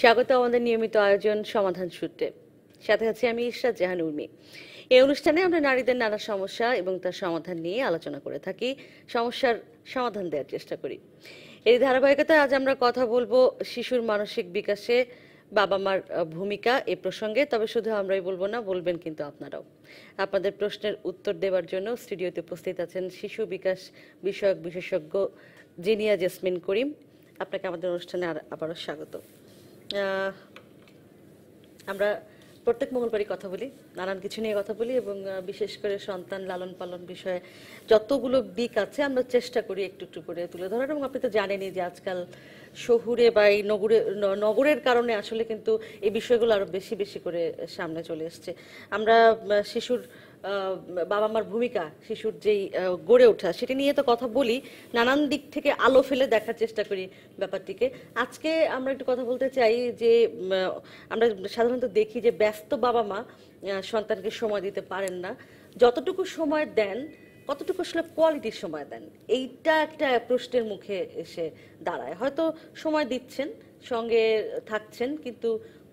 স্বাগত আমাদের নিয়মিত আয়োজন সমাধান সূত্রে সাথে আছি আমি ঈশ্বর জাহান উর্মি এই অনুষ্ঠানে আমরা নারীদের নানা সমস্যা এবং তার সমাধান নিয়ে আলোচনা করে থাকি সমস্যার সমাধান দেওয়ার চেষ্টা করি এই ধারাবাহিকতায় আজ আমরা কথা বলবো শিশুর মানসিক বিকাশে বাবা মার ভূমিকা এ প্রসঙ্গে তবে শুধু আমরাই বলবো না বলবেন কিন্তু আপনারাও আপনাদের প্রশ্নের উত্তর দেওয়ার জন্য স্টুডিওতে উপস্থিত আছেন শিশু বিকাশ বিষয়ক বিশেষজ্ঞ জিনিয়া জেসমিন করিম আপনাকে আমাদের অনুষ্ঠানে আবারও স্বাগত আমরা প্রত্যেক মঙ্গলবারই কথা বলি নানান কিছু নিয়ে কথা বলি এবং বিশেষ করে সন্তান লালন পালন বিষয়ে যতগুলো দিক আছে আমরা চেষ্টা করি একটু একটু করে তুলে ধরার এবং আপনি তো জানেনই যে আজকাল শহুরে বা এই নগরে নগরের কারণে আসলে কিন্তু এই বিষয়গুলো আরও বেশি বেশি করে সামনে চলে এসছে আমরা শিশুর বাবা মার ভূমিকা শিশুর যেই গড়ে ওঠা সেটি নিয়ে তো কথা বলি নানান দিক থেকে আলো ফেলে দেখার চেষ্টা করি ব্যাপারটিকে আজকে আমরা একটু কথা বলতে চাই যে আমরা সাধারণত দেখি যে ব্যস্ত বাবা মা সন্তানকে সময় দিতে পারেন না যতটুকু সময় দেন কতটুকু আসলে কোয়ালিটির সময় দেন এইটা একটা প্রশ্নের মুখে এসে দাঁড়ায় হয়তো সময় দিচ্ছেন সঙ্গে থাকছেন কিন্তু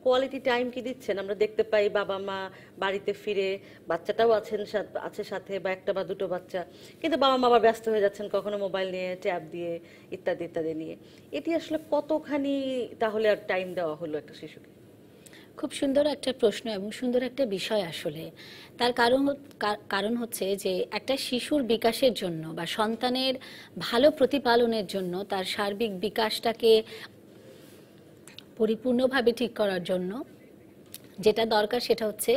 কোয়ালিটি টাইম কি দিচ্ছেন আমরা দেখতে পাই বাবা মা বাড়িতে ফিরে বাচ্চাটাও আছেন আছে সাথে বা একটা বা দুটো বাচ্চা কিন্তু বাবা মা আবার ব্যস্ত হয়ে যাচ্ছেন কখনো মোবাইল নিয়ে ট্যাব দিয়ে ইত্যাদি ইত্যাদি নিয়ে এটি আসলে কতখানি তাহলে আর টাইম দেওয়া হলো একটা শিশুকে খুব সুন্দর একটা প্রশ্ন এবং সুন্দর একটা বিষয় আসলে তার কারণ কারণ হচ্ছে যে একটা শিশুর বিকাশের জন্য বা সন্তানের ভালো প্রতিপালনের জন্য তার সার্বিক বিকাশটাকে পরিপূর্ণভাবে ঠিক করার জন্য যেটা দরকার সেটা হচ্ছে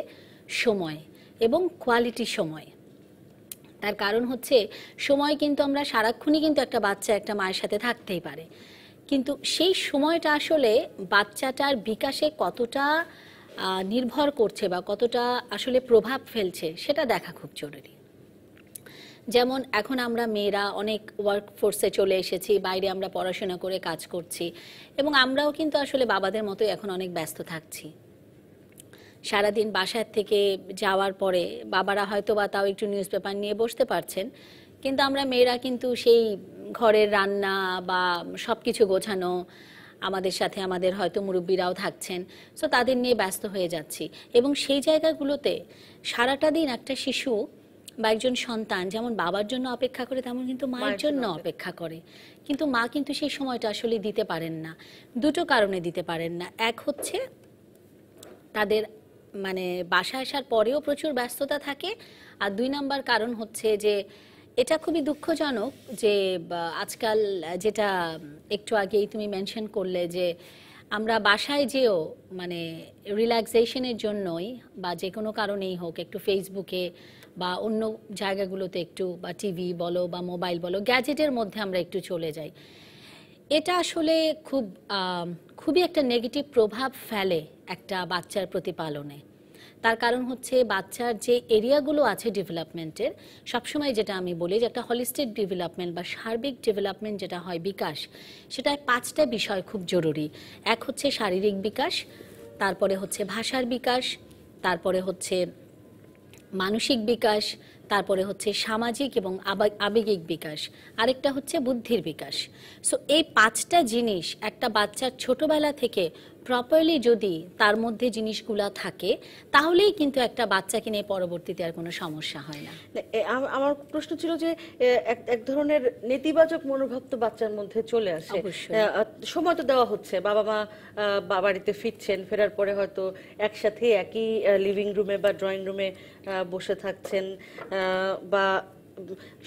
সময় এবং কোয়ালিটি সময় তার কারণ হচ্ছে সময় কিন্তু আমরা সারাক্ষণই কিন্তু একটা বাচ্চা একটা মায়ের সাথে থাকতেই পারে কিন্তু সেই সময়টা আসলে বাচ্চাটার বিকাশে কতটা নির্ভর করছে বা কতটা আসলে প্রভাব ফেলছে সেটা দেখা খুব জরুরি যেমন এখন আমরা মেয়েরা অনেক ওয়ার্ক ফোর্সে চলে এসেছি বাইরে আমরা পড়াশোনা করে কাজ করছি এবং আমরাও কিন্তু আসলে বাবাদের মতো এখন অনেক ব্যস্ত থাকছি সারাদিন বাসার থেকে যাওয়ার পরে বাবারা হয়তো বা তাও একটু নিউজ পেপার নিয়ে বসতে পারছেন কিন্তু আমরা মেয়েরা কিন্তু সেই ঘরের রান্না বা সব কিছু গোছানো আমাদের সাথে আমাদের হয়তো মুরব্বীরাও থাকছেন সো তাদের নিয়ে ব্যস্ত হয়ে যাচ্ছি এবং সেই জায়গাগুলোতে সারাটা দিন একটা শিশু বা একজন সন্তান যেমন বাবার জন্য অপেক্ষা করে তেমন কিন্তু মায়ের জন্য অপেক্ষা করে কিন্তু মা কিন্তু সেই সময়টা আসলে দিতে পারেন না দুটো কারণে দিতে পারেন না এক হচ্ছে তাদের মানে বাসায় আসার পরেও প্রচুর ব্যস্ততা থাকে আর দুই নাম্বার কারণ হচ্ছে যে এটা খুবই দুঃখজনক যে আজকাল যেটা একটু আগেই তুমি মেনশন করলে যে আমরা বাসায় যেও মানে রিল্যাক্সেশনের জন্যই বা যে কোনো কারণেই হোক একটু ফেসবুকে বা অন্য জায়গাগুলোতে একটু বা টিভি বলো বা মোবাইল বলো গ্যাজেটের মধ্যে আমরা একটু চলে যাই এটা আসলে খুব খুবই একটা নেগেটিভ প্রভাব ফেলে একটা বাচ্চার প্রতিপালনে তার কারণ হচ্ছে বাচ্চার যে এরিয়াগুলো আছে ডেভেলপমেন্টের সবসময় যেটা আমি বলি যে একটা হলিস্টিক ডেভেলপমেন্ট বা সার্বিক ডেভেলপমেন্ট যেটা হয় বিকাশ সেটা পাঁচটা বিষয় খুব জরুরি এক হচ্ছে শারীরিক বিকাশ তারপরে হচ্ছে ভাষার বিকাশ তারপরে হচ্ছে মানসিক বিকাশ তারপরে হচ্ছে সামাজিক এবং আবেগিক বিকাশ আরেকটা হচ্ছে বুদ্ধির বিকাশ সো এই পাঁচটা জিনিস একটা বাচ্চার ছোটবেলা থেকে প্রপারলি যদি তার মধ্যে জিনিসগুলা থাকে তাহলেই কিন্তু একটা বাচ্চাকে নিয়ে পরবর্তীতে আর কোনো সমস্যা হয় না আমার প্রশ্ন ছিল যে এক ধরনের নেতিবাচক মনোভাব তো বাচ্চার মধ্যে চলে আসে সময় তো দেওয়া হচ্ছে বাবা মা বাড়িতে ফিরছেন ফেরার পরে হয়তো একসাথে একই লিভিং রুমে বা ড্রয়িং রুমে বসে থাকছেন বা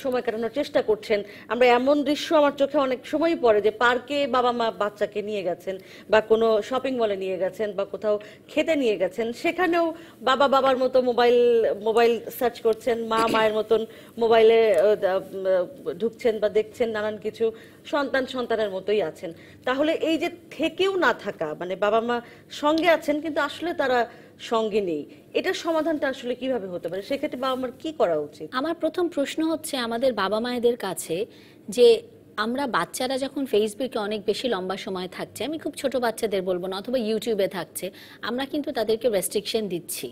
সময় কাটানোর চেষ্টা করছেন আমরা এমন দৃশ্য আমার চোখে অনেক সময়ই পড়ে যে পার্কে বাবা মা বাচ্চাকে নিয়ে গেছেন বা কোনো শপিং মলে নিয়ে গেছেন বা কোথাও খেতে নিয়ে গেছেন সেখানেও বাবা বাবার মতো মোবাইল মোবাইল সার্চ করছেন মা মায়ের মতন মোবাইলে ঢুকছেন বা দেখছেন নানান কিছু সন্তান সন্তানের মতোই আছেন তাহলে এই যে থেকেও না থাকা মানে বাবা মা সঙ্গে আছেন কিন্তু আসলে তারা সঙ্গে নেই এটার সমাধানটা আসলে কিভাবে হতে পারে সেক্ষেত্রে বাবা মার কি করা উচিত আমার প্রথম প্রশ্ন হচ্ছে আমাদের বাবা মায়েদের কাছে যে আমরা বাচ্চারা যখন ফেসবুকে অনেক বেশি লম্বা সময় থাকছে আমি খুব ছোট বাচ্চাদের বলবো না অথবা ইউটিউবে থাকছে আমরা কিন্তু তাদেরকে রেস্ট্রিকশন দিচ্ছি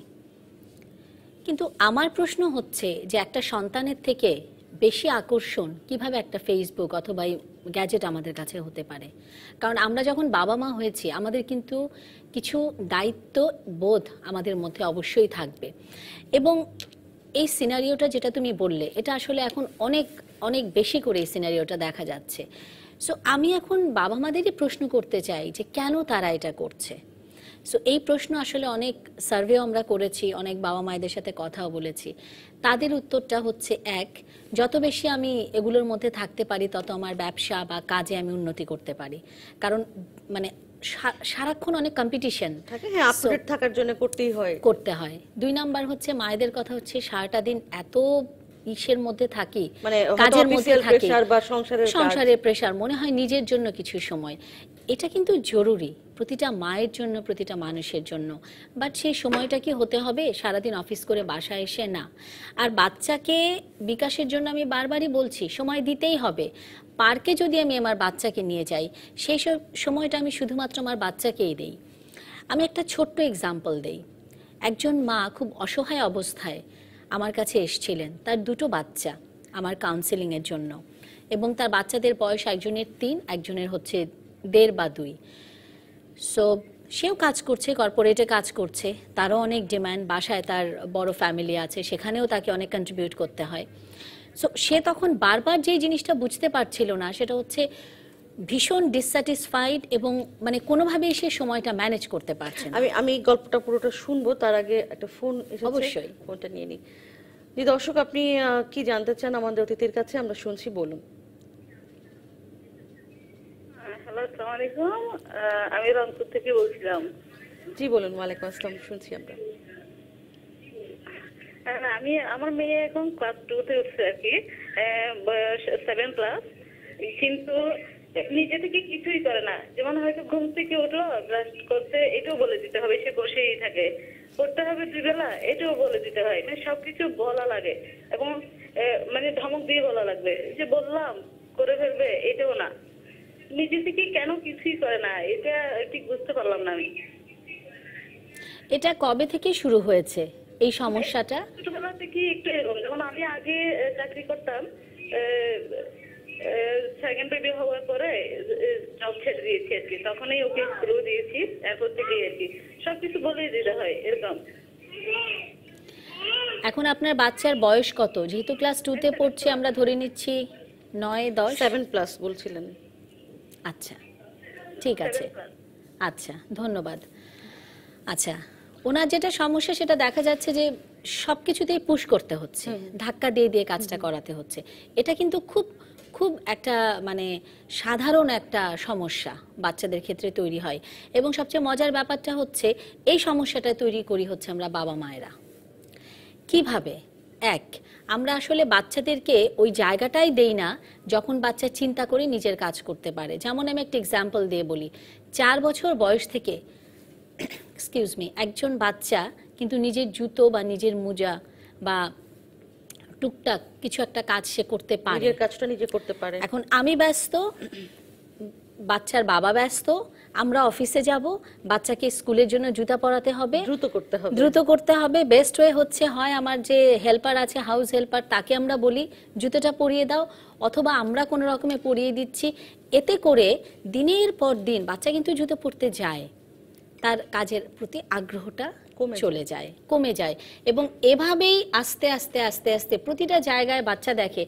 কিন্তু আমার প্রশ্ন হচ্ছে যে একটা সন্তানের থেকে বেশি আকর্ষণ কিভাবে একটা ফেসবুক অথবা গ্যাজেট আমাদের কাছে হতে পারে কারণ আমরা যখন বাবা মা হয়েছি আমাদের কিন্তু কিছু দায়িত্ব বোধ আমাদের মধ্যে অবশ্যই থাকবে এবং এই সিনারিওটা যেটা তুমি বললে এটা আসলে এখন অনেক অনেক বেশি করে এই সিনারিওটা দেখা যাচ্ছে সো আমি এখন বাবা মাদেরই প্রশ্ন করতে চাই যে কেন তারা এটা করছে সো এই প্রশ্ন আসলে অনেক সার্ভেও আমরা করেছি অনেক বাবা মায়েদের সাথে কথাও বলেছি তাদের উত্তরটা হচ্ছে এক যত বেশি আমি এগুলোর মধ্যে থাকতে পারি তত আমার ব্যবসা বা কাজে আমি উন্নতি করতে পারি কারণ মানে সারাক্ষণ অনেক কম্পিটিশন হ্যাঁ, থাকার জন্য করতেই হয় করতে হয় দুই নাম্বার হচ্ছে মায়েদের কথা হচ্ছে সারাটা দিন এত ইসের মধ্যে থাকি মানে কাজের মধ্যে থাকি সংসারের প্রেশার মনে হয় নিজের জন্য কিছু সময় এটা কিন্তু জরুরি প্রতিটা মায়ের জন্য প্রতিটা মানুষের জন্য বাট সেই সময়টা কি হতে হবে সারাদিন অফিস করে বাসায় এসে না আর বাচ্চাকে বিকাশের জন্য আমি বারবারই বলছি সময় দিতেই হবে পার্কে যদি আমি আমার বাচ্চাকে নিয়ে যাই সেই সময়টা আমি শুধুমাত্র আমার বাচ্চাকেই দেই আমি একটা ছোট্ট এক্সাম্পল দেই একজন মা খুব অসহায় অবস্থায় আমার কাছে এসছিলেন তার দুটো বাচ্চা আমার কাউন্সেলিংয়ের জন্য এবং তার বাচ্চাদের বয়স একজনের তিন একজনের হচ্ছে দেড় বা দুই সো সেও কাজ করছে কর্পোরেটে কাজ করছে তারও অনেক ডিম্যান্ড বাসায় তার বড় ফ্যামিলি আছে সেখানেও তাকে অনেক কন্ট্রিবিউট করতে হয় সো সে তখন বারবার যেই জিনিসটা বুঝতে পারছিল না সেটা হচ্ছে ভীষণ ডিসস্যাটিসফাইড এবং মানে কোনোভাবেই সে সময়টা ম্যানেজ করতে পারছে আমি আমি এই গল্পটা পুরোটা শুনবো তার আগে একটা ফোন অবশ্যই ফোনটা নিয়ে নিই জি দর্শক আপনি কি জানতে চান আমাদের অতিথির কাছে আমরা শুনছি বলুন আমি রংপুর থেকে বলছিলাম জি বলুন ওয়ালাইকুম আসসালাম শুনছি আমরা আমি আমার মেয়ে এখন ক্লাস তে উঠছে আর কি সেভেন ক্লাস কিন্তু নিজে থেকে কিছুই করে না যেমন হয়তো ঘুম থেকে উঠলো ব্রাশ করতে এটাও বলে দিতে হবে সে বসেই থাকে করতে হবে দুই বেলা এটাও বলে দিতে হয় মানে সবকিছু বলা লাগে এবং মানে ধমক দিয়ে বলা লাগবে যে বললাম করে ফেলবে এটাও না নিজে থেকে কেন কিছুই করে না এটা ঠিক বুঝতে পারলাম না আমি এটা কবে থেকে শুরু হয়েছে এই সমস্যাটা ছোটবেলা থেকে একটু এরকম যখন আমি আগে চাকরি করতাম সেকেন্ড বেবি হওয়ার পরে জব ছেড়ে দিয়েছি আর কি তখনই ওকে স্ক্রু দিয়েছি এরপর থেকে আর কি সব কিছু দিতে হয় এরকম এখন আপনার বাচ্চার বয়স কত যেহেতু ক্লাস টুতে পড়ছে আমরা ধরে নিচ্ছি নয় দশ সেভেন প্লাস বলছিলেন আচ্ছা ঠিক আছে আচ্ছা ধন্যবাদ আচ্ছা ওনার যেটা সমস্যা সেটা দেখা যাচ্ছে যে সবকিছুতেই পুশ করতে হচ্ছে ধাক্কা দিয়ে দিয়ে কাজটা করাতে হচ্ছে এটা কিন্তু খুব খুব একটা মানে সাধারণ একটা সমস্যা বাচ্চাদের ক্ষেত্রে তৈরি হয় এবং সবচেয়ে মজার ব্যাপারটা হচ্ছে এই সমস্যাটা তৈরি করি হচ্ছে আমরা বাবা মায়েরা কিভাবে এক আমরা আসলে বাচ্চাদেরকে ওই জায়গাটাই দেই না যখন বাচ্চা চিন্তা করে নিজের কাজ করতে পারে যেমন আমি একটা এক্সাম্পল দিয়ে বলি চার বছর বয়স থেকে এক্সকিউজ মি একজন বাচ্চা কিন্তু নিজের জুতো বা নিজের মোজা বা টুকটাক কিছু একটা কাজ সে করতে পারে নিজের কাজটা নিজে করতে পারে এখন আমি ব্যস্ত বাচ্চার বাবা ব্যস্ত আমরা অফিসে যাব বাচ্চাকে স্কুলের জন্য জুতা পরাতে হবে দ্রুত করতে হবে দ্রুত করতে হবে বেস্ট ওয়ে হচ্ছে হয় আমার যে হেল্পার আছে হাউস হেল্পার তাকে আমরা বলি জুতোটা পরিয়ে দাও অথবা আমরা কোনো রকমে পরিয়ে দিচ্ছি এতে করে দিনের পর দিন বাচ্চা কিন্তু জুতো পরতে যায় তার কাজের প্রতি আগ্রহটা চলে যায় কমে যায় এবং এভাবেই আস্তে আস্তে আস্তে আস্তে প্রতিটা জায়গায় বাচ্চা দেখে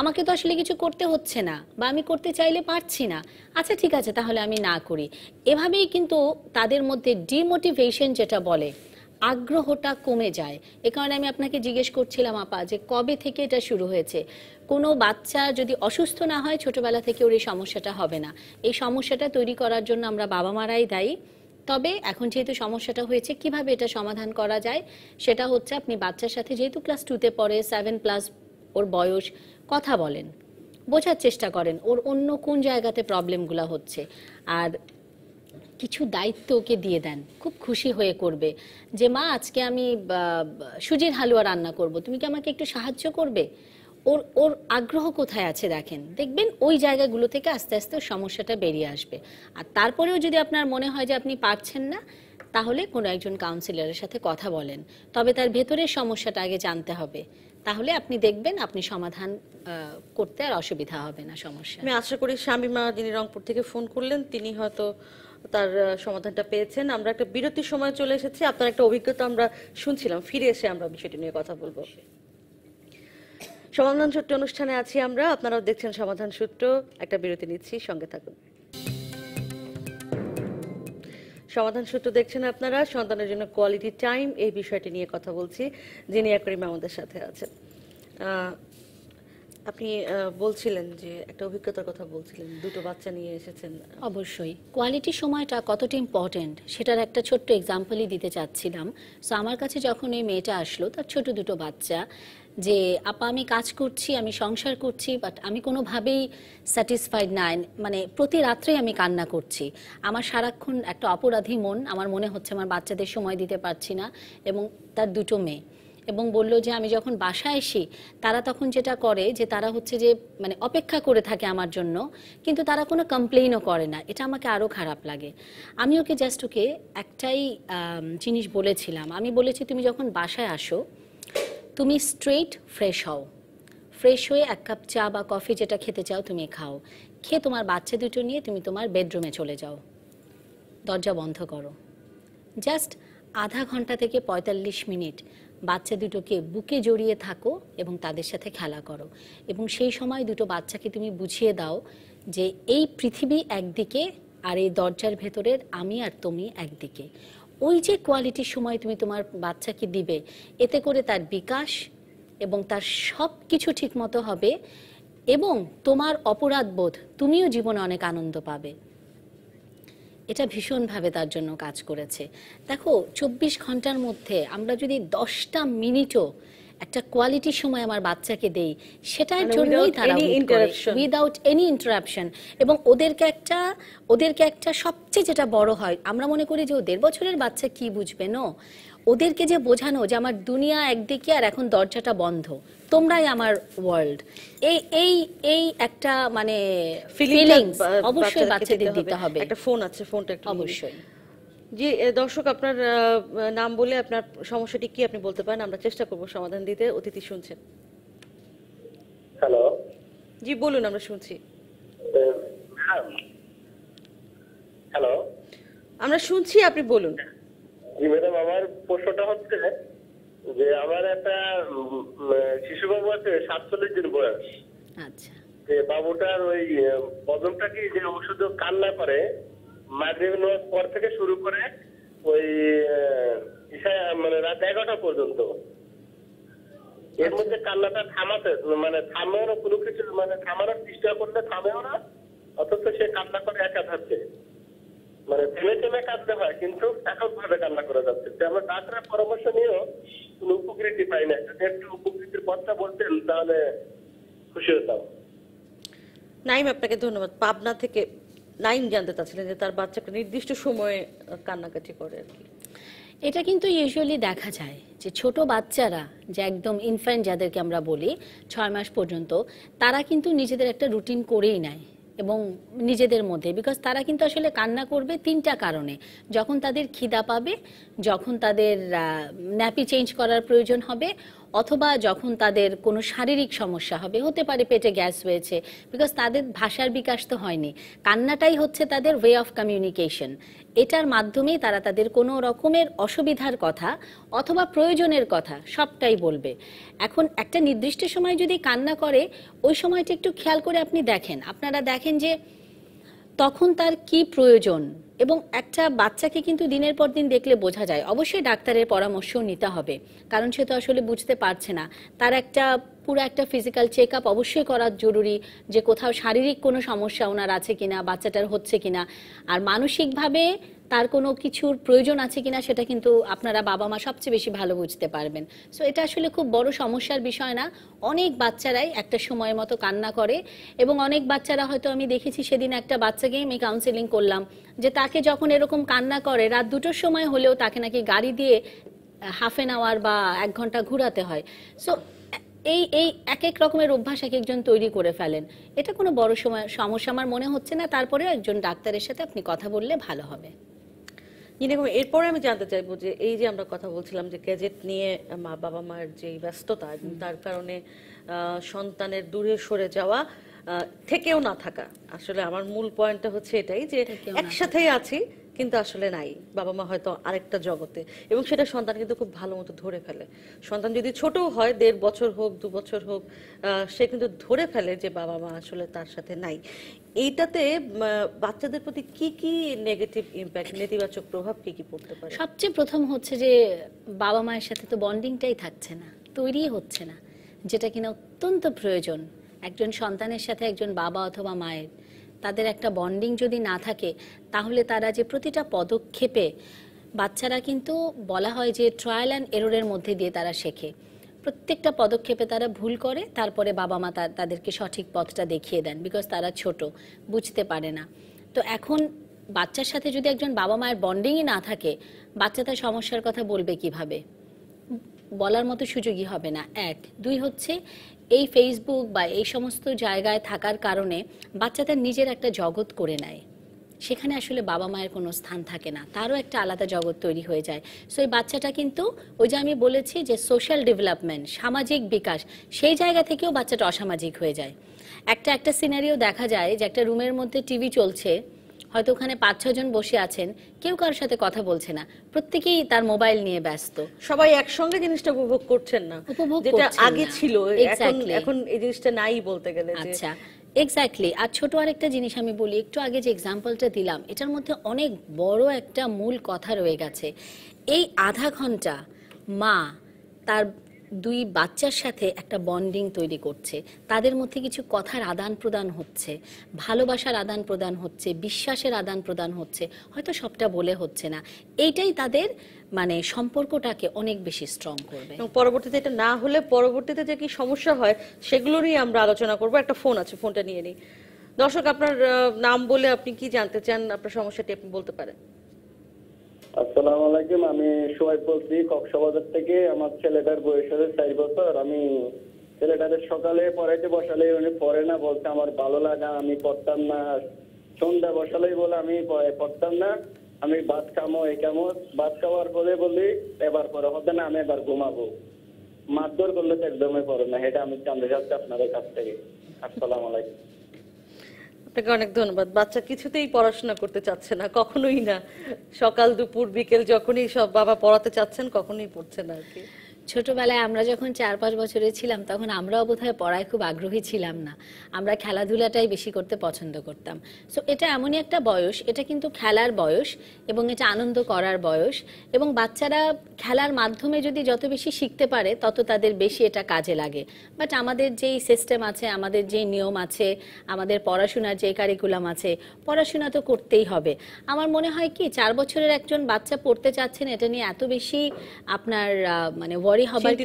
আমাকে তো আসলে কিছু করতে হচ্ছে না বা আমি করতে চাইলে পারছি না আচ্ছা ঠিক আছে তাহলে আমি না করি এভাবেই কিন্তু তাদের মধ্যে ডিমোটিভেশন যেটা বলে আগ্রহটা কমে যায় এ কারণে আমি আপনাকে জিজ্ঞেস করছিলাম আপা যে কবে থেকে এটা শুরু হয়েছে কোনো বাচ্চা যদি অসুস্থ না হয় ছোটবেলা থেকে ওর এই সমস্যাটা হবে না এই সমস্যাটা তৈরি করার জন্য আমরা বাবা মারাই দায়ী তবে এখন যেহেতু সমস্যাটা হয়েছে কিভাবে এটা সমাধান করা যায় সেটা হচ্ছে আপনি বাচ্চার সাথে যেহেতু ক্লাস টুতে পড়ে সেভেন প্লাস ওর বয়স কথা বলেন বোঝার চেষ্টা করেন ওর অন্য কোন জায়গাতে প্রবলেমগুলো হচ্ছে আর কিছু দায়িত্ব ওকে দিয়ে দেন খুব খুশি হয়ে করবে যে মা আজকে আমি সুজির হালুয়া রান্না করব তুমি কি আমাকে একটু সাহায্য করবে ওর ওর আগ্রহ কোথায় আছে দেখেন দেখবেন ওই জায়গাগুলো থেকে আস্তে আস্তে সমস্যাটা বেরিয়ে আসবে আর তারপরেও যদি আপনার মনে হয় যে আপনি পারছেন না তাহলে কোনো একজন কাউন্সিলরের সাথে কথা বলেন তবে তার ভেতরের সমস্যাটা আগে জানতে হবে তাহলে আপনি দেখবেন আপনি সমাধান করতে আর অসুবিধা হবে না সমস্যা আমি আশা করি স্বামীমা যিনি রংপুর থেকে ফোন করলেন তিনি হয়তো তার সমাধানটা পেয়েছেন আমরা একটা বিরতির সময় চলে এসেছি আপনার একটা অভিজ্ঞতা আমরা শুনছিলাম ফিরে এসে আমরা বিষয়টি নিয়ে কথা বলবো সমাধান সূত্র অনুষ্ঠানে আছি আমরা আপনারাও দেখছেন সমাধান সূত্র একটা বিরতি নিচ্ছি সঙ্গে থাকুন সমাধান সূত্র দেখছেন আপনারা সন্তানের জন্য কোয়ালিটি টাইম এই বিষয়টি নিয়ে কথা বলছি যিনি একরিমা আমাদের সাথে আছেন আপনি বলছিলেন যে একটা অভিজ্ঞতার কথা বলছিলেন দুটো বাচ্চা নিয়ে এসেছেন অবশ্যই কোয়ালিটি সময়টা কতটা ইম্পর্টেন্ট সেটার একটা ছোট্ট এক্সাম্পলই দিতে চাচ্ছিলাম সো আমার কাছে যখন এই মেয়েটা আসলো তার ছোট দুটো বাচ্চা যে আপা আমি কাজ করছি আমি সংসার করছি বাট আমি কোনোভাবেই স্যাটিসফাইড নাই মানে প্রতি রাত্রেই আমি কান্না করছি আমার সারাক্ষণ একটা অপরাধী মন আমার মনে হচ্ছে আমার বাচ্চাদের সময় দিতে পারছি না এবং তার দুটো মেয়ে এবং বলল যে আমি যখন বাসায় আসি তারা তখন যেটা করে যে তারা হচ্ছে যে মানে অপেক্ষা করে থাকে আমার জন্য কিন্তু তারা কোনো কমপ্লেইনও করে না এটা আমাকে আরও খারাপ লাগে আমি ওকে জাস্ট ওকে একটাই জিনিস বলেছিলাম আমি বলেছি তুমি যখন বাসায় আসো তুমি স্ট্রেট ফ্রেশ হও ফ্রেশ হয়ে এক কাপ চা বা কফি যেটা খেতে চাও তুমি খাও খেয়ে তোমার বাচ্চা দুটো নিয়ে তুমি তোমার বেডরুমে চলে যাও দরজা বন্ধ করো জাস্ট আধা ঘন্টা থেকে ৪৫ মিনিট বাচ্চা দুটোকে বুকে জড়িয়ে থাকো এবং তাদের সাথে খেলা করো এবং সেই সময় দুটো বাচ্চাকে তুমি বুঝিয়ে দাও যে এই পৃথিবী একদিকে আর এই দরজার ভেতরের আমি আর তুমি একদিকে ওই যে কোয়ালিটি সময় তুমি তোমার বাচ্চাকে দিবে এতে করে তার বিকাশ এবং তার সব কিছু ঠিক মতো হবে এবং তোমার অপরাধবোধ তুমিও জীবনে অনেক আনন্দ পাবে এটা ভীষণভাবে তার জন্য কাজ করেছে দেখো চব্বিশ ঘন্টার মধ্যে আমরা যদি দশটা মিনিটও একটা কোয়ালিটি সময় আমার বাচ্চাকে দেই সেটার মানে জন্যই তারা উইদাউট এনি ইন্টারাপশন এবং ওদেরকে একটা ওদেরকে একটা সবচেয়ে যেটা বড় হয় আমরা মনে করি যে ও দেড় বছরের বাচ্চা কি বুঝবে নো ওদেরকে যে বোঝানো যে আমার দুনিয়া একদিকে আর এখন দরজাটা বন্ধ তোমরাই আমার ওয়ার্ল্ড এই এই এই একটা মানে ফিলিংস অবশ্যই বাচ্চাদের দিতে হবে একটা ফোন আছে ফোনটা একটু অবশ্যই জি দর্শক আপনার নাম বলে আপনার সমস্যাটি কি আপনি বলতে পারেন আমরা চেষ্টা করব সমাধান দিতে অতিথি শুনছেন হ্যালো জি বলুন আমরা শুনছি হ্যালো আমরা শুনছি আপনি বলুন জি ম্যাডাম আমার প্রশ্নটা হচ্ছে যে আমার একটা শিশু বাবু আছে সাতচল্লিশ দিন বয়স আচ্ছা যে বাবুটার ওই বদমটা কি যে ওষুধ কান্না করে মাগরিব নামাজ পর থেকে শুরু করে ওই মানে রাত এগারোটা পর্যন্ত এর মধ্যে কান্নাটা থামাতে মানে থামেও না কোনো কিছু মানে থামানোর চেষ্টা করলে থামেও না অথচ সে কান্না করে একা থাকছে মানে থেমে থেমে কাঁদতে হয় কিন্তু একক ভাবে কান্না করা যাচ্ছে আমরা ডাক্তারের পরামর্শ নিয়েও কোনো উপকৃতি পাই না যদি একটু উপকৃতির পথটা বলতেন তাহলে খুশি হতাম নাইম আপনাকে ধন্যবাদ পাবনা থেকে নাইম জানতে চাচ্ছিলেন যে তার বাচ্চাকে নির্দিষ্ট সময়ে কান্নাকাটি করে আর কি এটা কিন্তু ইউজুয়ালি দেখা যায় যে ছোট বাচ্চারা যে একদম ইনফ্যান্ট যাদেরকে আমরা বলি ছয় মাস পর্যন্ত তারা কিন্তু নিজেদের একটা রুটিন করেই নেয় এবং নিজেদের মধ্যে বিকজ তারা কিন্তু আসলে কান্না করবে তিনটা কারণে যখন তাদের খিদা পাবে যখন তাদের ন্যাপি চেঞ্জ করার প্রয়োজন হবে অথবা যখন তাদের কোনো শারীরিক সমস্যা হবে হতে পারে পেটে গ্যাস হয়েছে বিকজ তাদের ভাষার বিকাশ তো হয়নি কান্নাটাই হচ্ছে তাদের ওয়ে অফ কমিউনিকেশন এটার মাধ্যমে তারা তাদের কোনো রকমের অসুবিধার কথা অথবা প্রয়োজনের কথা সবটাই বলবে এখন একটা নির্দিষ্ট সময় যদি কান্না করে ওই সময়টা একটু খেয়াল করে আপনি দেখেন আপনারা দেখেন যে তখন তার কি প্রয়োজন এবং একটা বাচ্চাকে কিন্তু দিনের পর দিন দেখলে বোঝা যায় অবশ্যই ডাক্তারের পরামর্শ নিতে হবে কারণ সে তো আসলে বুঝতে পারছে না তার একটা পুরো একটা ফিজিক্যাল চেক আপ অবশ্যই করা জরুরি যে কোথাও শারীরিক কোনো সমস্যা ওনার আছে কিনা বাচ্চাটার হচ্ছে কিনা আর মানসিকভাবে তার কোনো কিছুর প্রয়োজন আছে কিনা সেটা কিন্তু আপনারা বাবা মা সবচেয়ে বেশি ভালো বুঝতে পারবেন সো এটা আসলে খুব বড় সমস্যার বিষয় না অনেক বাচ্চারাই একটা সময় মতো কান্না করে এবং অনেক বাচ্চারা হয়তো আমি দেখেছি সেদিন একটা বাচ্চাকেই আমি কাউন্সেলিং করলাম যে তাকে যখন এরকম কান্না করে রাত দুটোর সময় হলেও তাকে নাকি গাড়ি দিয়ে হাফ এন আওয়ার বা এক ঘন্টা ঘুরাতে হয় সো এই এই এক এক রকমের অভ্যাস এক একজন তৈরি করে ফেলেন এটা কোনো বড় সময় সমস্যা আমার মনে হচ্ছে না তারপরে একজন ডাক্তারের সাথে আপনি কথা বললে ভালো হবে ইনেকম এরপরে আমি জানতে চাইবো যে এই যে আমরা কথা বলছিলাম যে গ্যাজেট নিয়ে মা বাবা মার যে ব্যস্ততা তার কারণে সন্তানের দূরে সরে যাওয়া থেকেও না থাকা আসলে আমার মূল পয়েন্টটা হচ্ছে এটাই যে একসাথেই আছি কিন্তু আসলে নাই বাবা মা হয়তো আরেকটা জগতে এবং সেটা সন্তান কিন্তু খুব ভালো মতো ধরে ফেলে সন্তান যদি ছোটও হয় দেড় বছর হোক দু বছর হোক সে কিন্তু ধরে ফেলে যে বাবা মা আসলে তার সাথে নাই এইটাতে বাচ্চাদের প্রতি কি কি নেগেটিভ ইম্প্যাক্ট নেতিবাচক প্রভাব কি কি পড়তে পারে সবচেয়ে প্রথম হচ্ছে যে বাবা মায়ের সাথে তো বন্ডিংটাই থাকছে না তৈরি হচ্ছে না যেটা কিনা অত্যন্ত প্রয়োজন একজন সন্তানের সাথে একজন বাবা অথবা মায়ের তাদের একটা বন্ডিং যদি না থাকে তাহলে তারা যে প্রতিটা পদক্ষেপে বাচ্চারা কিন্তু বলা হয় যে ট্রায়াল অ্যান্ড এরোরের মধ্যে দিয়ে তারা শেখে প্রত্যেকটা পদক্ষেপে তারা ভুল করে তারপরে বাবা মা তাদেরকে সঠিক পথটা দেখিয়ে দেন বিকজ তারা ছোট বুঝতে পারে না তো এখন বাচ্চার সাথে যদি একজন বাবা মায়ের বন্ডিংই না থাকে বাচ্চা তার সমস্যার কথা বলবে কিভাবে বলার মতো সুযোগই হবে না এক দুই হচ্ছে এই ফেসবুক বা এই সমস্ত জায়গায় থাকার কারণে বাচ্চা তার নিজের একটা জগৎ করে নেয় সেখানে আসলে বাবা মায়ের কোনো স্থান থাকে না তারও একটা আলাদা জগৎ তৈরি হয়ে যায় সো এই বাচ্চাটা কিন্তু ওই যে আমি বলেছি যে সোশ্যাল ডেভেলপমেন্ট সামাজিক বিকাশ সেই জায়গা থেকেও বাচ্চাটা অসামাজিক হয়ে যায় একটা একটা সিনারিও দেখা যায় যে একটা রুমের মধ্যে টিভি চলছে হয়তো ওখানে পাঁচ ছজন বসে আছেন কেউ কারোর সাথে কথা বলছে না প্রত্যেকেই তার মোবাইল নিয়ে ব্যস্ত সবাই একসঙ্গে জিনিসটা উপভোগ করছেন না উপভোগ যেটা আগে ছিল এখন এই জিনিসটা নাই বলতে গেলে আচ্ছা এক্স্যাক্টলি আর ছোট আরেকটা জিনিস আমি বলি একটু আগে যে এক্সাম্পলটা দিলাম এটার মধ্যে অনেক বড় একটা মূল কথা রয়ে গেছে এই আধা ঘন্টা মা তার দুই বাচ্চার সাথে একটা বন্ডিং তৈরি করছে তাদের মধ্যে কিছু কথার আদান প্রদান হচ্ছে ভালোবাসার আদান প্রদান হচ্ছে বিশ্বাসের আদান প্রদান হচ্ছে হয়তো সবটা বলে হচ্ছে না এইটাই তাদের মানে সম্পর্কটাকে অনেক বেশি স্ট্রং করবে এবং পরবর্তীতে এটা না হলে পরবর্তীতে যে কি সমস্যা হয় সেগুলো নিয়ে আমরা আলোচনা করব একটা ফোন আছে ফোনটা নিয়ে নিই দর্শক আপনার নাম বলে আপনি কি জানতে চান আপনার সমস্যাটি আপনি বলতে পারেন আসসালামু আলাইকুম আমি সোহেব বলছি কক্সবাজার থেকে আমার ছেলেটার বয়স হচ্ছে চার বছর আমি ছেলেটাকে সকালে পড়াইতে বসালে উনি পড়ে না বলতে আমার ভালো লাগা আমি পড়তাম না সন্ধ্যা বসালেই বলে আমি পড়তাম না আমি ভাত খামো এ খামো ভাত খাওয়ার পরে বলি এবার পরে হবে না আমি এবার ঘুমাবো মারধর করলে তো একদমই পড়ে না এটা আমি জানতে চাচ্ছি আপনাদের কাছ থেকে আসসালামু আলাইকুম আপনাকে অনেক ধন্যবাদ বাচ্চা কিছুতেই পড়াশোনা করতে চাচ্ছে না কখনোই না সকাল দুপুর বিকেল যখনই সব বাবা পড়াতে চাচ্ছেন কখনোই পড়ছে না আর কি ছোটবেলায় আমরা যখন চার পাঁচ বছরে ছিলাম তখন আমরাও বোধহয় পড়ায় খুব আগ্রহী ছিলাম না আমরা খেলাধুলাটাই বেশি করতে পছন্দ করতাম সো এটা এমনই একটা বয়স এটা কিন্তু খেলার বয়স এবং এটা আনন্দ করার বয়স এবং বাচ্চারা খেলার মাধ্যমে যদি যত বেশি শিখতে পারে তত তাদের বেশি এটা কাজে লাগে বাট আমাদের যেই সিস্টেম আছে আমাদের যেই নিয়ম আছে আমাদের পড়াশোনার যে কারিকুলাম আছে পড়াশোনা তো করতেই হবে আমার মনে হয় কি চার বছরের একজন বাচ্চা পড়তে চাচ্ছেন এটা নিয়ে এত বেশি আপনার মানে ওয়ারি হবার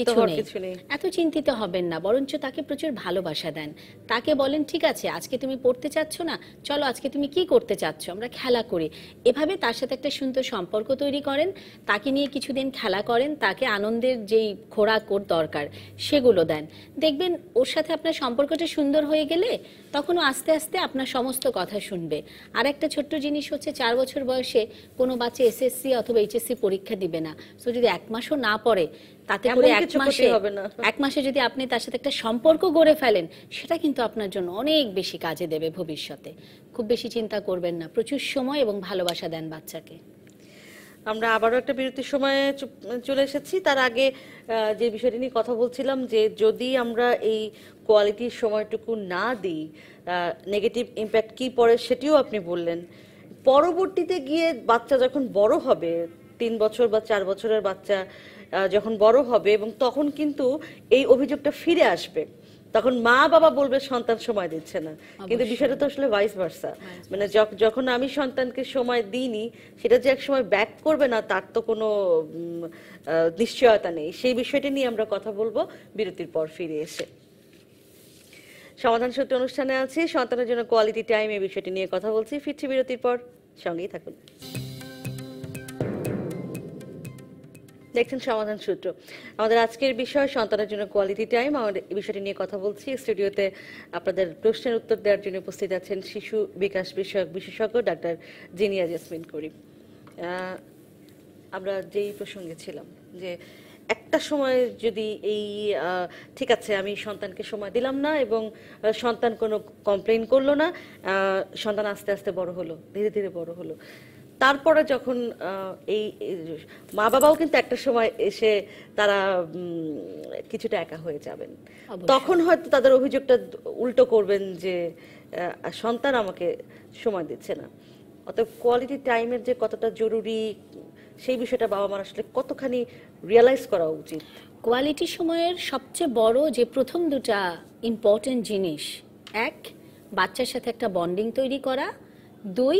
কিছু নেই এত চিন্তিত হবেন না বরঞ্চ তাকে প্রচুর ভালোবাসা দেন তাকে বলেন ঠিক আছে আজকে তুমি পড়তে চাচ্ছ না চলো আজকে তুমি কি করতে চাচ্ছ আমরা খেলা করি এভাবে তার সাথে একটা সুন্দর সম্পর্ক তৈরি করেন তাকে নিয়ে কিছুদিন খেলা করেন তাকে আনন্দের যেই খোরাক ওর দরকার সেগুলো দেন দেখবেন ওর সাথে আপনার সম্পর্কটা সুন্দর হয়ে গেলে তখনও আস্তে আস্তে আপনার সমস্ত কথা শুনবে আর একটা ছোট্ট জিনিস হচ্ছে চার বছর বয়সে কোনো বাচ্চা এসএসসি অথবা এইচএসসি পরীক্ষা দিবে না তো যদি এক মাসও না পড়ে তাতে করে এক মাসে হবে না এক মাসে যদি আপনি তার সাথে একটা সম্পর্ক গড়ে ফেলেন সেটা কিন্তু আপনার জন্য অনেক বেশি কাজে দেবে ভবিষ্যতে খুব বেশি চিন্তা করবেন না প্রচুর সময় এবং ভালোবাসা দেন বাচ্চাকে আমরা আবারও একটা বিরতির সময়ে চলে এসেছি তার আগে যে বিষয়টি নিয়ে কথা বলছিলাম যে যদি আমরা এই কোয়ালিটির সময়টুকু না দিই নেগেটিভ ইম্প্যাক্ট কি পড়ে সেটিও আপনি বললেন পরবর্তীতে গিয়ে বাচ্চা যখন বড় হবে তিন বছর বা চার বছরের বাচ্চা যখন বড় হবে এবং তখন কিন্তু এই অভিযোগটা ফিরে আসবে তখন মা বাবা বলবে সন্তান সময় দিচ্ছে না কিন্তু বিষয়টা তো আসলে ভাইস ভার্সা মানে যখন আমি সন্তানকে সময় দিইনি সেটা যে এক সময় ব্যাক করবে না তার তো কোনো নিশ্চয়তা নেই সেই বিষয়টা নিয়ে আমরা কথা বলবো বিরতির পর ফিরে এসে সমাধান সত্যি অনুষ্ঠানে আছি সন্তানের জন্য কোয়ালিটি টাইম এই বিষয়টি নিয়ে কথা বলছি ফিরছি বিরতির পর সঙ্গেই থাকুন দেখছেন সমাধান সূত্র আমাদের আজকের বিষয় সন্তানের জন্য কোয়ালিটি টাইম আমাদের এই বিষয়টি নিয়ে কথা বলছি স্টুডিওতে আপনাদের প্রশ্নের উত্তর দেওয়ার জন্য উপস্থিত আছেন শিশু বিকাশ বিষয়ক বিশেষজ্ঞ ডাক্তার জিনিয়া জেসমিন করিম আমরা যেই প্রসঙ্গে ছিলাম যে একটা সময় যদি এই ঠিক আছে আমি সন্তানকে সময় দিলাম না এবং সন্তান কোনো কমপ্লেন করলো না সন্তান আস্তে আস্তে বড় হলো ধীরে ধীরে বড় হলো তারপরে যখন এই মা বাবাও কিন্তু একটা সময় এসে তারা কিছুটা একা হয়ে যাবেন তখন হয়তো তাদের অভিযোগটা উল্টো করবেন যে সন্তান আমাকে সময় দিচ্ছে না অতএব কোয়ালিটি টাইমের যে কতটা জরুরি সেই বিষয়টা বাবা মার আসলে কতখানি রিয়ালাইজ করা উচিত কোয়ালিটি সময়ের সবচেয়ে বড় যে প্রথম দুটা ইম্পর্টেন্ট জিনিস এক বাচ্চার সাথে একটা বন্ডিং তৈরি করা দুই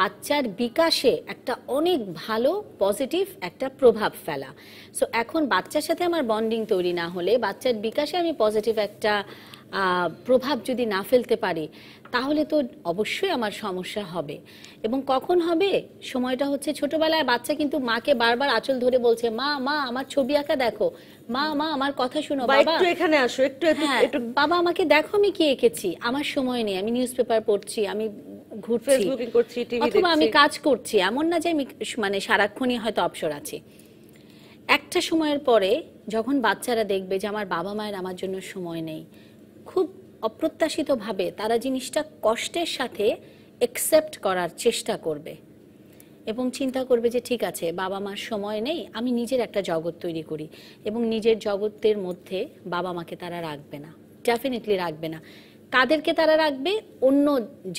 বাচ্চার বিকাশে একটা অনেক ভালো পজিটিভ একটা প্রভাব ফেলা সো এখন বাচ্চার সাথে আমার বন্ডিং তৈরি না হলে বাচ্চার বিকাশে আমি পজিটিভ একটা প্রভাব যদি না ফেলতে পারি তাহলে তো অবশ্যই আমার সমস্যা হবে এবং কখন হবে সময়টা হচ্ছে ছোটবেলায় বাচ্চা কিন্তু মাকে বারবার আঁচল ধরে বলছে মা মা আমার ছবি আঁকা দেখো মা মা আমার কথা শুনো বাবা এখানে আসো হ্যাঁ, একটু বাবা আমাকে দেখো আমি কি এঁকেছি আমার সময় নেই আমি নিউজ পেপার পড়ছি আমি ঘুরছি আমি কাজ করছি এমন না যে আমি মানে সারাক্ষণই হয়তো অবসর আছি একটা সময়ের পরে যখন বাচ্চারা দেখবে যে আমার বাবা মায়ের আমার জন্য সময় নেই খুব অপ্রত্যাশিতভাবে তারা জিনিসটা কষ্টের সাথে একসেপ্ট করার চেষ্টা করবে এবং চিন্তা করবে যে ঠিক আছে বাবা মার সময় নেই আমি নিজের একটা জগৎ তৈরি করি এবং নিজের জগতের মধ্যে বাবা মাকে তারা রাখবে না ডেফিনেটলি রাখবে না কাদেরকে তারা রাখবে অন্য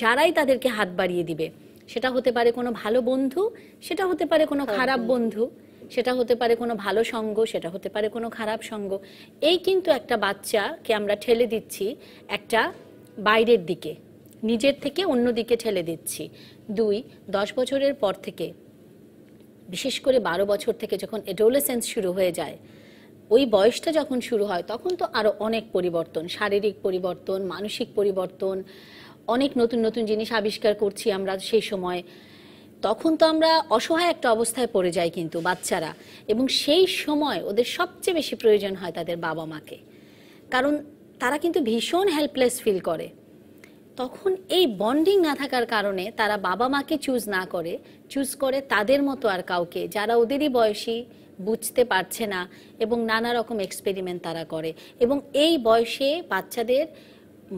যারাই তাদেরকে হাত বাড়িয়ে দিবে সেটা হতে পারে কোনো ভালো বন্ধু সেটা হতে পারে কোনো হ্যাঁ, খারাপ বন্ধু সেটা হতে পারে কোনো ভালো সঙ্গ সেটা হতে পারে কোনো খারাপ সঙ্গ এই কিন্তু একটা বাচ্চাকে আমরা ঠেলে দিচ্ছি একটা বাইরের দিকে নিজের থেকে অন্য দিকে ঠেলে দিচ্ছি দুই দশ বছরের পর থেকে বিশেষ করে বারো বছর থেকে যখন এডোলেসেন্স শুরু হয়ে যায় ওই বয়সটা যখন শুরু হয় তখন তো আরও অনেক পরিবর্তন শারীরিক পরিবর্তন মানসিক পরিবর্তন অনেক নতুন নতুন জিনিস আবিষ্কার করছি আমরা সেই সময় তখন তো আমরা অসহায় একটা অবস্থায় পড়ে যাই কিন্তু বাচ্চারা এবং সেই সময় ওদের সবচেয়ে বেশি প্রয়োজন হয় তাদের বাবা মাকে কারণ তারা কিন্তু ভীষণ হেল্পলেস ফিল করে তখন এই বন্ডিং না থাকার কারণে তারা বাবা মাকে চুজ না করে চুজ করে তাদের মতো আর কাউকে যারা ওদেরই বয়সী বুঝতে পারছে না এবং নানা রকম এক্সপেরিমেন্ট তারা করে এবং এই বয়সে বাচ্চাদের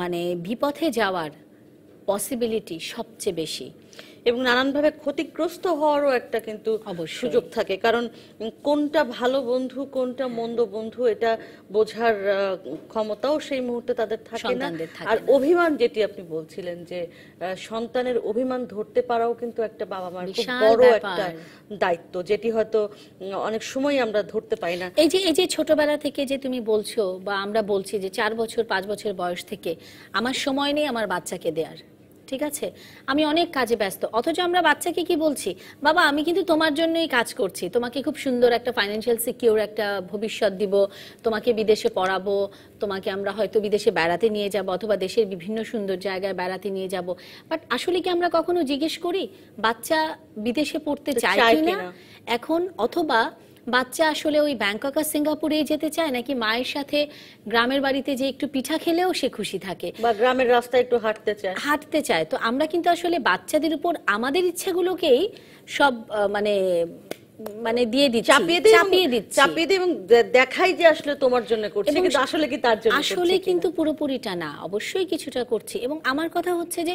মানে বিপথে যাওয়ার পসিবিলিটি সবচেয়ে বেশি এবং নানানভাবে ক্ষতিগ্রস্ত হওয়ারও একটা কিন্তু সুযোগ থাকে কারণ কোনটা ভালো বন্ধু কোনটা মন্দ বন্ধু এটা বোঝার ক্ষমতাও সেই মুহূর্তে তাদের থাকে না আর অভিমান যেটি আপনি বলছিলেন যে সন্তানের অভিমান ধরতে পারাও কিন্তু একটা বাবা মার খুব বড় একটা দায়িত্ব যেটি হয়তো অনেক সময় আমরা ধরতে পাই না এই যে এই যে ছোটবেলা থেকে যে তুমি বলছো বা আমরা বলছি যে চার বছর পাঁচ বছর বয়স থেকে আমার সময় নেই আমার বাচ্চাকে দেওয়ার ঠিক আছে আমি অনেক কাজে ব্যস্ত অথচ আমরা বাচ্চাকে কি বলছি বাবা আমি কিন্তু তোমার জন্যই কাজ করছি তোমাকে খুব সুন্দর একটা ফাইন্যান্সিয়াল সিকিউর একটা ভবিষ্যৎ দিব তোমাকে বিদেশে পড়াবো তোমাকে আমরা হয়তো বিদেশে বেড়াতে নিয়ে যাব অথবা দেশের বিভিন্ন সুন্দর জায়গায় বেড়াতে নিয়ে যাব বাট আসলে কি আমরা কখনো জিজ্ঞেস করি বাচ্চা বিদেশে পড়তে চায় কিনা এখন অথবা বাচ্চা আসলে ওই ব্যাংকক আর সিঙ্গাপুরে যেতে চায় নাকি মায়ের সাথে গ্রামের বাড়িতে যে একটু পিঠা খেলেও সে খুশি থাকে বা গ্রামের রাস্তায় একটু হাঁটতে চায় হাঁটতে চায় তো আমরা কিন্তু আসলে বাচ্চাদের উপর আমাদের ইচ্ছেগুলোকেই সব মানে মানে দিয়ে দিচ্ছি চাপিয়ে দিই চাপিয়ে দিচ্ছি চাপিয়ে দিই এবং দেখাই যে আসলে তোমার জন্য করছি কিন্তু আসলে কি তার জন্য আসলে কিন্তু পুরোপুরিটা না অবশ্যই কিছুটা করছি এবং আমার কথা হচ্ছে যে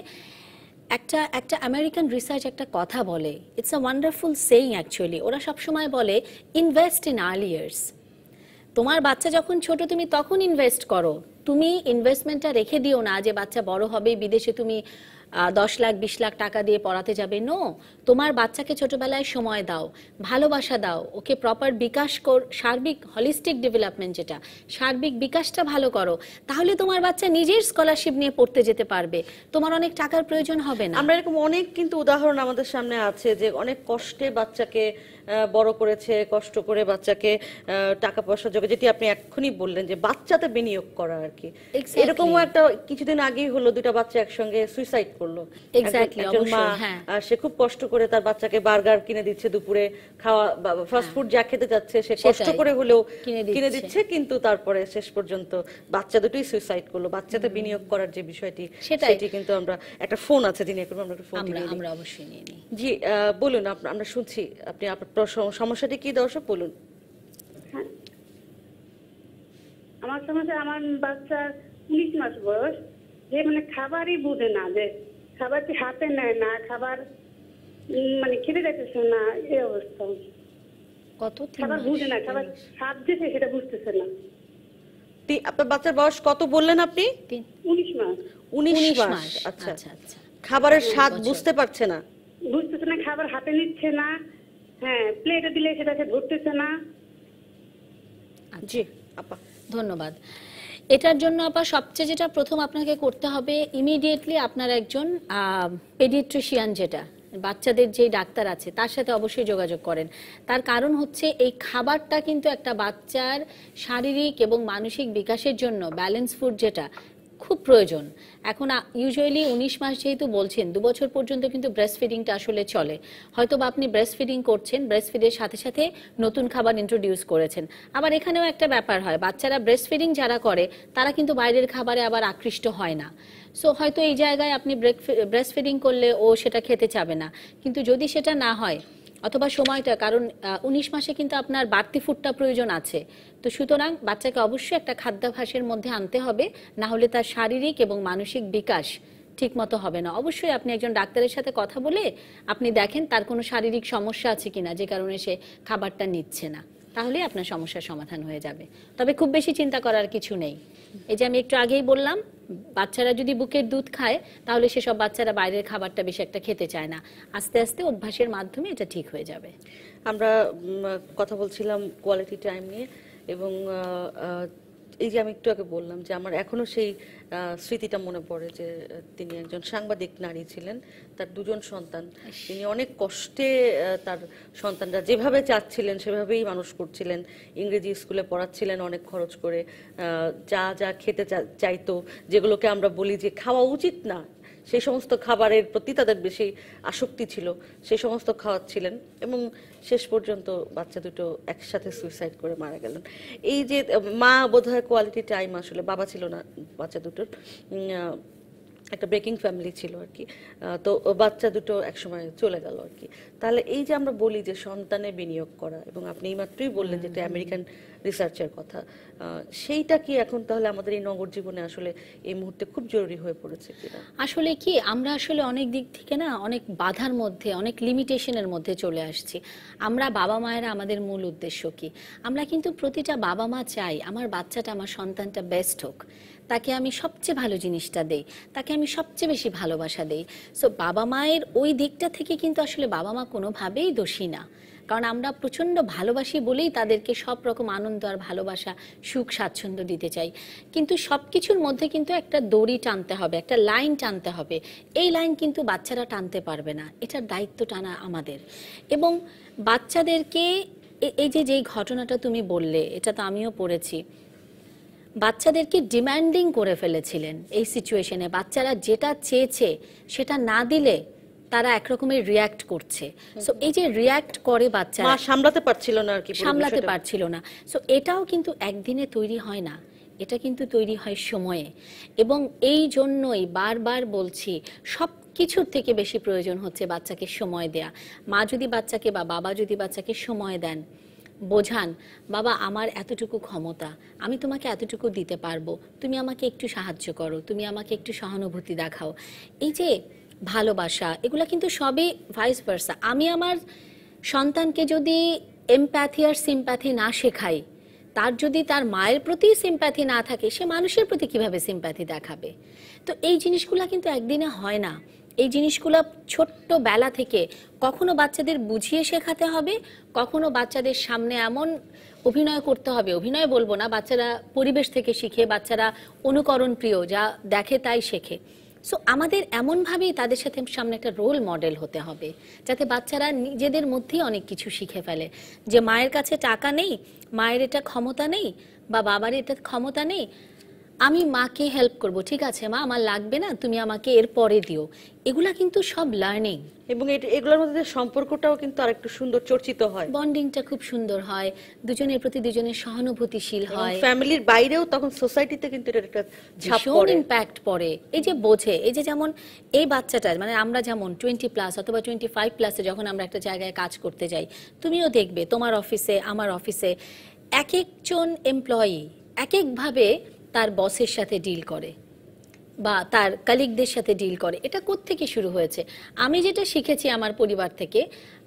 একটা একটা আমেরিকান রিসার্চ একটা কথা বলে it's a wonderful saying actually ওরা সবসময় বলে ইনভেস্ট ইন আর্লিয়ার্স ইয়ার্স তোমার বাচ্চা যখন ছোট তুমি তখন ইনভেস্ট করো তুমি ইনভেস্টমেন্টটা রেখে দিও না যে বাচ্চা বড় হবে বিদেশে তুমি দশ লাখ বিশ লাখ টাকা দিয়ে পড়াতে যাবে নো তোমার বাচ্চাকে ছোটবেলায় সময় দাও ভালোবাসা দাও ওকে প্রপার বিকাশ কর সার্বিক হলিস্টিক ডেভেলপমেন্ট যেটা সার্বিক বিকাশটা ভালো করো তাহলে তোমার বাচ্চা নিজের স্কলারশিপ নিয়ে পড়তে যেতে পারবে তোমার অনেক টাকার প্রয়োজন হবে না আমরা এরকম অনেক কিন্তু উদাহরণ আমাদের সামনে আছে যে অনেক কষ্টে বাচ্চাকে বড় করেছে কষ্ট করে বাচ্চাকে টাকা পয়সা যোগে যেটি আপনি এক্ষুনি বললেন যে বাচ্চাতে বিনিয়োগ করা আর কি এরকমও একটা কিছুদিন আগেই হলো দুটা বাচ্চা একসঙ্গে সুইসাইড করলো হ্যাঁ। সে খুব কষ্ট করে তার বাচ্চাকে বার্গার কিনে দিচ্ছে দুপুরে খাওয়া ফাস্ট হ্যাঁ। ফুড যা খেতে যাচ্ছে সে কষ্ট করে হলেও কিনে দিচ্ছে কিন্তু তারপরে শেষ পর্যন্ত বাচ্চা দুটোই সুইসাইড করলো বাচ্চাতে বিনিয়োগ করার যে বিষয়টি সেটি কিন্তু আমরা একটা ফোন আছে দিনে আমরা একটা ফোন আমরা অবশ্যই নিয়ে নিই জি বলুন আমরা শুনছি আপনি আপনার সমস্যাটি কি দর্শক বলুন হ্যাঁ। আমার সমস্যা আমার বাচ্চার উনিশ মাস বয়স যে মানে খাবারই বুঝে না যে খাবারটি হাতে নেয় না খাবার মানে খেতে যাচ্ছে না এই অবস্থা কত খাবার বুঝে না খাবার সেটা বুঝতেছে না আপনার বাচ্চার বয়স কত বললেন আপনি উনিশ মাস উনিশ মাস আচ্ছা, আচ্ছা, আচ্ছা। খাবারের হ্যাঁ, স্বাদ বুঝতে পারছে না বুঝতেছে না খাবার হাতে নিচ্ছে না প্লেটে হ্যাঁ, দিলে সেটাকে ধরতেছে না জি আপা ধন্যবাদ এটার জন্য আপা সবচেয়ে যেটা প্রথম আপনাকে করতে হবে ইমিডিয়েটলি আপনার একজন পেডিট্রিশিয়ান যেটা বাচ্চাদের যে ডাক্তার আছে তার সাথে অবশ্যই যোগাযোগ করেন তার কারণ হচ্ছে এই খাবারটা কিন্তু একটা বাচ্চার শারীরিক এবং মানসিক বিকাশের জন্য ব্যালেন্স ফুড যেটা খুব প্রয়োজন এখন ইউজুয়ালি উনিশ মাস যেহেতু বলছেন দু বছর পর্যন্ত কিন্তু ব্রেস্ট ফিডিংটা আসলে চলে হয়তো বা আপনি ব্রেস্ট ফিডিং করছেন ব্রেস্ট ফিডের সাথে সাথে নতুন খাবার ইন্ট্রোডিউস করেছেন আবার এখানেও একটা ব্যাপার হয় বাচ্চারা ব্রেস্ট ফিডিং যারা করে তারা কিন্তু বাইরের খাবারে আবার আকৃষ্ট হয় না সো হয়তো এই জায়গায় আপনি ব্রেস্ট ফিডিং করলে ও সেটা খেতে চাবে না কিন্তু যদি সেটা না হয় অথবা সময়টা কারণ উনিশ মাসে কিন্তু আপনার বাড়তি ফুডটা প্রয়োজন আছে তো সুতরাং বাচ্চাকে অবশ্যই একটা খাদ্যাভাসের মধ্যে আনতে হবে না হলে তার শারীরিক এবং মানসিক বিকাশ ঠিক মতো হবে না অবশ্যই আপনি একজন ডাক্তারের সাথে কথা বলে আপনি দেখেন তার কোনো শারীরিক সমস্যা আছে কিনা যে কারণে সে খাবারটা নিচ্ছে না তাহলে আপনার সমস্যার সমাধান হয়ে যাবে তবে খুব বেশি চিন্তা করার কিছু নেই এই যে আমি একটু আগেই বললাম বাচ্চারা যদি বুকের দুধ খায় তাহলে সেসব বাচ্চারা বাইরের খাবারটা বেশি একটা খেতে চায় না আস্তে আস্তে অভ্যাসের মাধ্যমে এটা ঠিক হয়ে যাবে আমরা কথা বলছিলাম কোয়ালিটি টাইম নিয়ে এবং এই যে আমি একটু আগে বললাম যে আমার এখনো সেই স্মৃতিটা মনে পড়ে যে তিনি একজন সাংবাদিক নারী ছিলেন তার দুজন সন্তান তিনি অনেক কষ্টে তার সন্তানরা যেভাবে চাচ্ছিলেন সেভাবেই মানুষ করছিলেন ইংরেজি স্কুলে পড়াচ্ছিলেন অনেক খরচ করে যা যা খেতে চাইতো যেগুলোকে আমরা বলি যে খাওয়া উচিত না সেই সমস্ত খাবারের প্রতি তাদের বেশি আসক্তি ছিল সেই সমস্ত খাওয়াচ্ছিলেন এবং শেষ পর্যন্ত বাচ্চা দুটো একসাথে সুইসাইড করে মারা গেলেন এই যে মা বোধহয় কোয়ালিটি টাইম আসলে বাবা ছিল না বাচ্চা দুটোর একটা ব্রেকিং ফ্যামিলি ছিল আর কি তো বাচ্চা দুটো একসময় চলে গেল আর কি তাহলে এই যে আমরা বলি যে সন্তানে বিনিয়োগ করা এবং আপনি এইমাত্রই বললেন যেটা আমেরিকান রিসার্চের কথা সেইটা কি এখন তাহলে আমাদের এই নগর জীবনে আসলে এই মুহূর্তে খুব জরুরি হয়ে পড়েছে আসলে কি আমরা আসলে অনেক দিক থেকে না অনেক বাধার মধ্যে অনেক লিমিটেশনের মধ্যে চলে আসছি আমরা বাবা মায়েরা আমাদের মূল উদ্দেশ্য কি আমরা কিন্তু প্রতিটা বাবা মা চাই আমার বাচ্চাটা আমার সন্তানটা বেস্ট হোক তাকে আমি সবচেয়ে ভালো জিনিসটা দেই তাকে আমি সবচেয়ে বেশি ভালোবাসা দেই সো বাবা মায়ের ওই দিকটা থেকে কিন্তু আসলে বাবা মা কোনোভাবেই দোষী না কারণ আমরা প্রচণ্ড ভালোবাসি বলেই তাদেরকে সব রকম আনন্দ আর ভালোবাসা সুখ স্বাচ্ছন্দ্য দিতে চাই কিন্তু সব কিছুর মধ্যে কিন্তু একটা দড়ি টানতে হবে একটা লাইন টানতে হবে এই লাইন কিন্তু বাচ্চারা টানতে পারবে না এটার দায়িত্ব টানা আমাদের এবং বাচ্চাদেরকে এই যে যেই ঘটনাটা তুমি বললে এটা তো আমিও পড়েছি বাচ্চাদেরকে ডিম্যান্ডিং করে ফেলেছিলেন এই সিচুয়েশনে বাচ্চারা যেটা চেয়েছে সেটা না দিলে তারা একরকমের রিয়াক্ট করছে সো এই যে রিয়াক্ট করে বাচ্চারা সামলাতে পারছিল না আর কি সামলাতে পারছিল না সো এটাও কিন্তু একদিনে তৈরি হয় না এটা কিন্তু তৈরি হয় সময়ে এবং এই জন্যই বারবার বলছি সব কিছুর থেকে বেশি প্রয়োজন হচ্ছে বাচ্চাকে সময় দেয়া মা যদি বাচ্চাকে বা বাবা যদি বাচ্চাকে সময় দেন বোঝান বাবা আমার এতটুকু ক্ষমতা আমি তোমাকে এতটুকু দিতে পারবো তুমি আমাকে একটু সাহায্য করো তুমি আমাকে একটু সহানুভূতি দেখাও এই যে ভালোবাসা এগুলো কিন্তু সবই ভাইস ভার্সা আমি আমার সন্তানকে যদি এমপ্যাথি আর সিম্প্যাথি না শেখাই তার যদি তার মায়ের প্রতি সিম্প্যাথি না থাকে সে মানুষের প্রতি কিভাবে সিম্প্যাথি দেখাবে তো এই জিনিসগুলো কিন্তু একদিনে হয় না এই জিনিসগুলো ছোট্ট বেলা থেকে কখনো বাচ্চাদের বুঝিয়ে শেখাতে হবে কখনো বাচ্চাদের সামনে এমন অভিনয় করতে হবে অভিনয় বলবো না বাচ্চারা পরিবেশ থেকে শিখে বাচ্চারা অনুকরণ প্রিয় যা দেখে তাই শেখে সো আমাদের এমনভাবেই তাদের সাথে সামনে একটা রোল মডেল হতে হবে যাতে বাচ্চারা নিজেদের মধ্যেই অনেক কিছু শিখে ফেলে যে মায়ের কাছে টাকা নেই মায়ের এটা ক্ষমতা নেই বা বাবার এটা ক্ষমতা নেই আমি মাকে হেল্প করব ঠিক আছে মা আমার লাগবে না তুমি আমাকে এর পরে দিও এগুলা কিন্তু সব লার্নিং এবং এগুলোর মধ্যে সম্পর্কটাও কিন্তু আরেকটু সুন্দর চর্চিত হয় বন্ডিংটা খুব সুন্দর হয় দুজনের প্রতি দুজনের সহানুভূতিশীল হয় ফ্যামিলির বাইরেও তখন সোসাইটিতে কিন্তু এটা একটা পড়ে ইমপ্যাক্ট পড়ে এই যে বোঝে এই যে যেমন এই বাচ্চাটা মানে আমরা যেমন টোয়েন্টি প্লাস অথবা টোয়েন্টি ফাইভ প্লাসে যখন আমরা একটা জায়গায় কাজ করতে যাই তুমিও দেখবে তোমার অফিসে আমার অফিসে এক একজন এমপ্লয়ি এক একভাবে তার বসের সাথে ডিল করে বা তার কালিকদের সাথে ডিল করে এটা থেকে শুরু হয়েছে আমি যেটা শিখেছি আমার পরিবার থেকে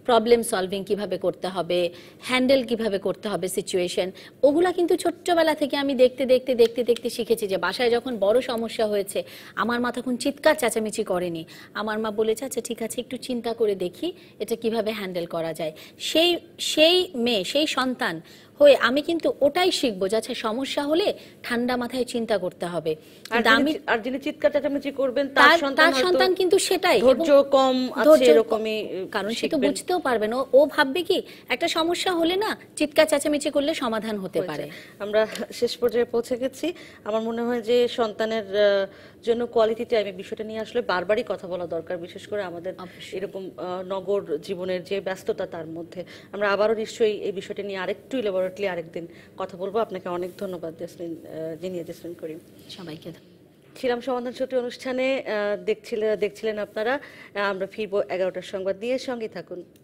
প্রবলেম সলভিং কিভাবে করতে হবে হ্যান্ডেল কিভাবে করতে হবে সিচুয়েশন ওগুলা কিন্তু ছোট্টবেলা থেকে আমি দেখতে দেখতে দেখতে দেখতে শিখেছি যে বাসায় যখন বড় সমস্যা হয়েছে আমার মা তখন চিৎকার চেঁচামেচি করেনি আমার মা বলেছে আচ্ছা ঠিক আছে একটু চিন্তা করে দেখি এটা কিভাবে হ্যান্ডেল করা যায় সেই সেই মেয়ে সেই সন্তান হয়ে আমি কিন্তু ওটাই শিখবো যাচ্ছে সমস্যা হলে ঠান্ডা মাথায় চিন্তা করতে হবে আমি আর যিনি চিৎকার চেঁচামেচি করবেন তার তার সন্তান কিন্তু সেটাই ধৈর্য কম আছে এরকমই কারণ সে তো বুঝতেও পারবে না ও ভাববে কি একটা সমস্যা হলে না চিৎকার চেঁচামেচি করলে সমাধান হতে পারে আমরা শেষ পর্যায়ে পৌঁছে গেছি আমার মনে হয় যে সন্তানের জন্য কোয়ালিটি টাইম এই বিষয়টা নিয়ে আসলে বারবারই কথা বলা দরকার বিশেষ করে আমাদের এরকম নগর জীবনের যে ব্যস্ততা তার মধ্যে আমরা আবারও নিশ্চয়ই এই বিষয়টা নিয়ে আরেকটু ইলেবরেট ডেফিনেটলি আরেকদিন কথা বলবো আপনাকে অনেক ধন্যবাদ জাসমিন জিনিয়া জাসমিন করিম সবাইকে ছিলাম সমাধান সূত্রে অনুষ্ঠানে দেখছিলেন দেখছিলেন আপনারা আমরা ফিরবো এগারোটার সংবাদ দিয়ে সঙ্গে থাকুন